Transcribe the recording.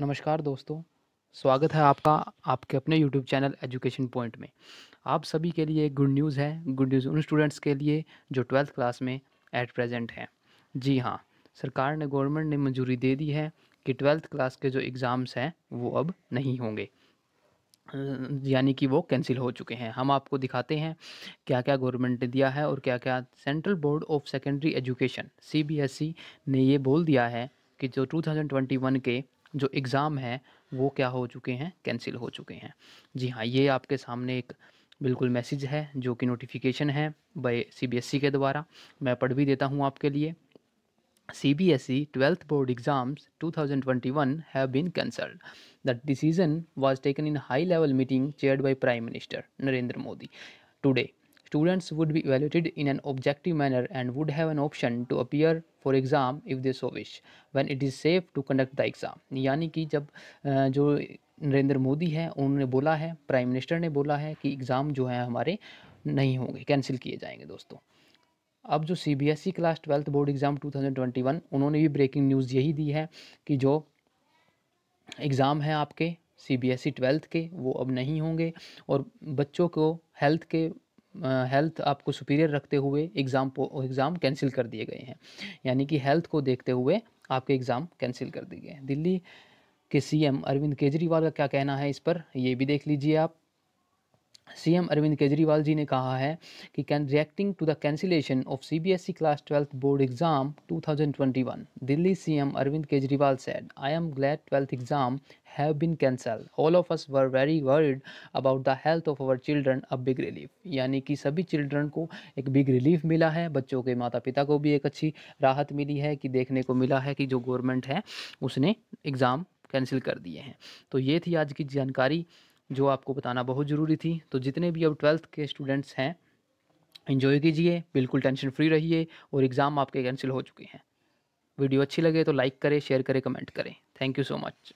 नमस्कार दोस्तों स्वागत है आपका आपके अपने YouTube चैनल एजुकेशन पॉइंट में आप सभी के लिए गुड न्यूज़ है गुड न्यूज़ उन स्टूडेंट्स के लिए जो ट्वेल्थ क्लास में एट प्रेजेंट हैं जी हाँ सरकार ने गवर्नमेंट ने मंजूरी दे दी है कि ट्वेल्थ क्लास के जो एग्ज़ाम्स हैं वो अब नहीं होंगे यानी कि वो कैंसिल हो चुके हैं हम आपको दिखाते हैं क्या क्या गवर्नमेंट ने दिया है और क्या क्या central board of secondary education C ने ये बोल दिया है कि जो 2021 के जो एग्ज़ाम हैं वो क्या हो चुके हैं कैंसिल हो चुके हैं जी हाँ ये आपके सामने एक बिल्कुल मैसेज है जो कि नोटिफिकेशन है बाय सीबीएसई के द्वारा मैं पढ़ भी देता हूँ आपके लिए C B S E twelfth board exams two thousand twenty one have been cancelled the decision was taken in high level meeting chaired by prime minister Narendra Modi today students would be evaluated in an objective manner and would have an option to appear for exam if they so wish when it is safe to conduct the exam यानी कि जब जो नरेंद्र मोदी हैं उन्होंने बोला है prime minister ने बोला है कि एग्ज़ाम जो है हमारे नहीं होंगे कैंसिल किए जाएंगे दोस्तों अब जो C B S E class twelfth board exam two thousand twenty one उन्होंने भी ब्रेकिंग न्यूज़ यही दी है कि जो एग्ज़ाम है आपके C B S E twelfth के वो अब नहीं होंगे और बच्चों को हेल्थ के हेल्थ आपको सुपीरियर रखते हुए एग्ज़ाम एग्ज़ाम कैंसिल कर दिए गए हैं यानी कि हेल्थ को देखते हुए आपके एग्ज़ाम कैंसिल कर दिए गए हैं दिल्ली के सीएम अरविंद केजरीवाल का क्या कहना है इस पर ये भी देख लीजिए आप सीएम अरविंद केजरीवाल जी ने कहा है कि can reacting to the cancellation of CBSE class twelfth board exam 2021 Delhi CM Arvind Kejriwal said I am glad twelfth exam have been cancel all of us were very worried about the health of our children a big relief यानी कि सभी children को एक big relief मिला है बच्चों के माता पिता को भी एक अच्छी राहत मिली है कि देखने को मिला है कि जो गवर्नमेंट है उसने एग्ज़ाम कैंसिल कर दिए हैं तो ये थी आज की जानकारी जो आपको बताना बहुत ज़रूरी थी तो जितने भी अब ट्वेल्थ के स्टूडेंट्स हैं इन्जॉय कीजिए बिल्कुल टेंशन फ्री रहिए और एग्ज़ाम आपके कैंसिल हो चुके हैं वीडियो अच्छी लगे तो लाइक करें शेयर करें कमेंट करें थैंक यू सो मच